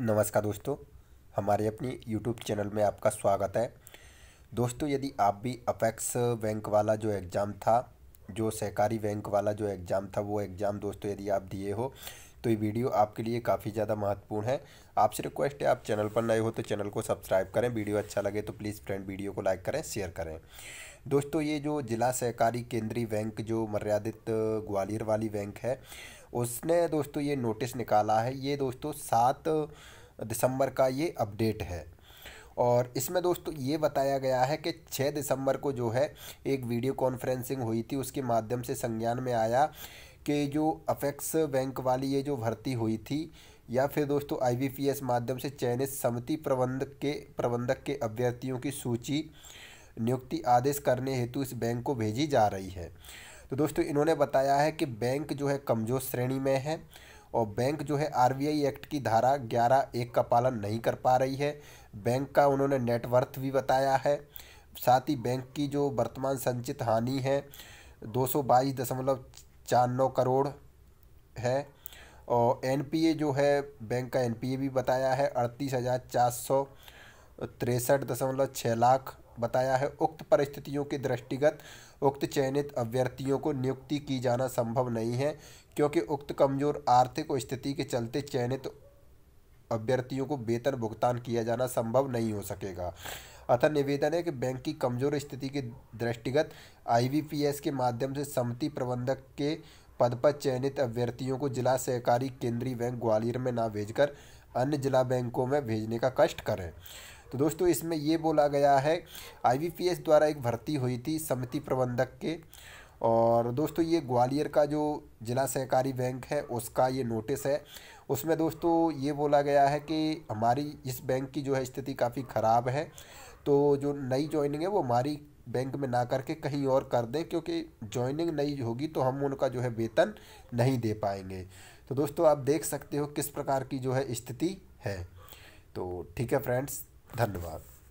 नमस्कार दोस्तों हमारे अपनी यूट्यूब चैनल में आपका स्वागत है दोस्तों यदि आप भी अपेक्स बैंक वाला जो एग्ज़ाम था जो सहकारी बैंक वाला जो एग्ज़ाम था वो एग्ज़ाम दोस्तों यदि आप दिए हो तो ये वीडियो आपके लिए काफ़ी ज़्यादा महत्वपूर्ण है आपसे रिक्वेस्ट है आप चैनल पर नए हो तो चैनल को सब्सक्राइब करें वीडियो अच्छा लगे तो प्लीज़ फ्रेंड वीडियो को लाइक करें शेयर करें दोस्तों ये जो जिला सहकारी केंद्रीय बैंक जो मर्यादित ग्वालियर वाली बैंक है उसने दोस्तों ये नोटिस निकाला है ये दोस्तों सात दिसंबर का ये अपडेट है और इसमें दोस्तों ये बताया गया है कि 6 दिसंबर को जो है एक वीडियो कॉन्फ्रेंसिंग हुई थी उसके माध्यम से संज्ञान में आया कि जो अफेक्स बैंक वाली ये जो भर्ती हुई थी या फिर दोस्तों आईबीपीएस माध्यम से चयनित समिति प्रबंधक के प्रबंधक के अभ्यर्थियों की सूची नियुक्ति आदेश करने हेतु इस बैंक को भेजी जा रही है तो दोस्तों इन्होंने बताया है कि बैंक जो है कमज़ोर श्रेणी में है और बैंक जो है आरबीआई एक्ट की धारा ग्यारह एक का पालन नहीं कर पा रही है बैंक का उन्होंने नेटवर्थ भी बताया है साथ ही बैंक की जो वर्तमान संचित हानि है दो सौ बाईस दशमलव नौ करोड़ है और एनपीए जो है बैंक का एनपीए भी बताया है अड़तीस हज़ार चार सौ तिरसठ दशमलव छः लाख बताया है उक्त परिस्थितियों के दृष्टिगत उक्त चयनित अभ्यर्थियों को नियुक्ति की जाना संभव नहीं है क्योंकि उक्त कमजोर आर्थिक स्थिति के चलते चयनित अभ्यर्थियों को वेतन भुगतान किया जाना संभव नहीं हो सकेगा अतः निवेदन है कि बैंक की कमजोर स्थिति के दृष्टिगत आईबीपीएस के माध्यम से समिति प्रबंधक के पद पर चयनित अभ्यर्थियों को जिला सहकारी केंद्रीय बैंक ग्वालियर में ना भेजकर अन्य जिला बैंकों में भेजने का कष्ट करें तो दोस्तों इसमें ये बोला गया है आईबीपीएस द्वारा एक भर्ती हुई थी समिति प्रबंधक के और दोस्तों ये ग्वालियर का जो जिला सहकारी बैंक है उसका ये नोटिस है उसमें दोस्तों ये बोला गया है कि हमारी इस बैंक की जो है स्थिति काफ़ी ख़राब है तो जो नई ज्वाइनिंग है वो हमारी बैंक में ना करके कहीं और कर दें क्योंकि ज्वाइनिंग नहीं होगी तो हम उनका जो है वेतन नहीं दे पाएंगे तो दोस्तों आप देख सकते हो किस प्रकार की जो है स्थिति है तो ठीक है फ्रेंड्स धन्यवाद